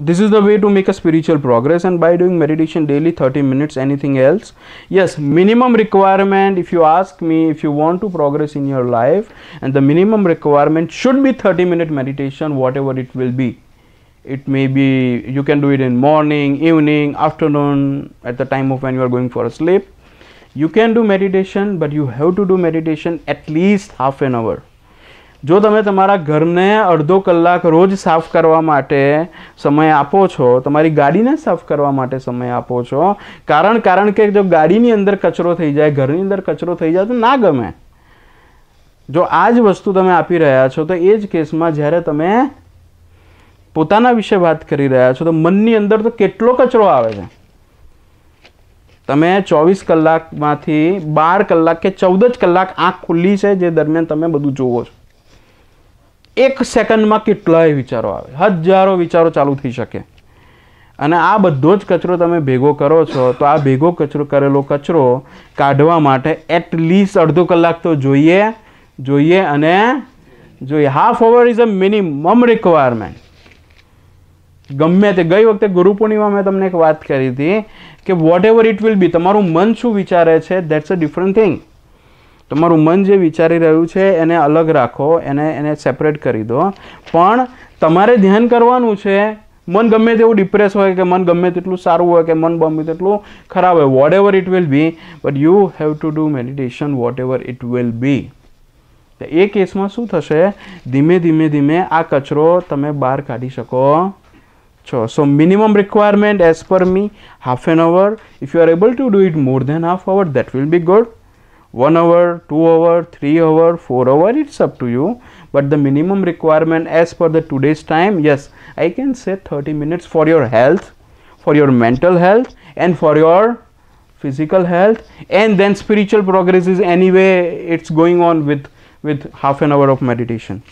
this is the way to make a spiritual progress and by doing meditation daily 30 minutes anything else yes minimum requirement if you ask me if you want to progress in your life and the minimum requirement should be 30 minute meditation whatever it will be it may be you can do it in morning evening afternoon at the time of when you are going for a sleep you can do meditation but you have to do meditation at least half an hour જો તમે તમારા ઘરને અડધો કલાક રોજ સાફ કરવા માટે સમય આપો છો તમારી ગાડીને સાફ કરવા માટે સમય આપો છો કારણ કારણ કે જો ગાડીની અંદર કચરો થઈ જાય ઘરની અંદર કચરો થઈ જાય તો ના ગમે જો આ જ વસ્તુ તમે આપી રહ્યા છો તો એ જ કેસમાં જ્યારે તમે પોતાના વિશે વાત કરી રહ્યા છો તો મનની અંદર તો કેટલો કચરો આવે છે તમે ચોવીસ કલાકમાંથી બાર કલાક કે ચૌદ જ કલાક આંખ ખુલ્લી છે જે દરમિયાન તમે બધું જોવો છો એક સેકન્ડમાં કેટલાય વિચારો આવે હજારો વિચારો ચાલુ થઈ શકે અને આ બધો જ કચરો તમે ભેગો કરો છો તો આ ભેગો કચરો કરેલો કચરો કાઢવા માટે એટલીસ્ટ અડધો કલાક તો જોઈએ જોઈએ અને જોઈએ half hour is a minimum requirement ગમે તે ગઈ વખતે ગુરુ પૂર્ણિમા મેં તમને એક વાત કરી હતી કે whatever it will be તમારું મન શું વિચારે છે દેટ્સ અ ડિફરન્ટ થિંગ તમારું મન જે વિચારી રહ્યું છે એને અલગ રાખો એને એને સેપરેટ કરી દો પણ તમારે ધ્યાન કરવાનું છે મન ગમે તેવું ડિપ્રેસ હોય કે મન ગમે તેટલું સારું હોય કે મન ગમે તેટલું ખરાબ હોય whatever it will be but you have to do meditation whatever it will be એ કેસમાં શું થશે ધીમે ધીમે ધીમે આ કચરો તમે બહાર કાઢી શકો છો સો minimum requirement as per me half an hour if you are able to do it more than half hour that will be good 1 hour, 2 hour, 3 hour, 4 hour, it's up to you. But the minimum requirement as per the today's time, yes, I can say 30 minutes for your health, for your mental health and for your physical health and then spiritual progress is anyway it's going on with with half an hour of meditation.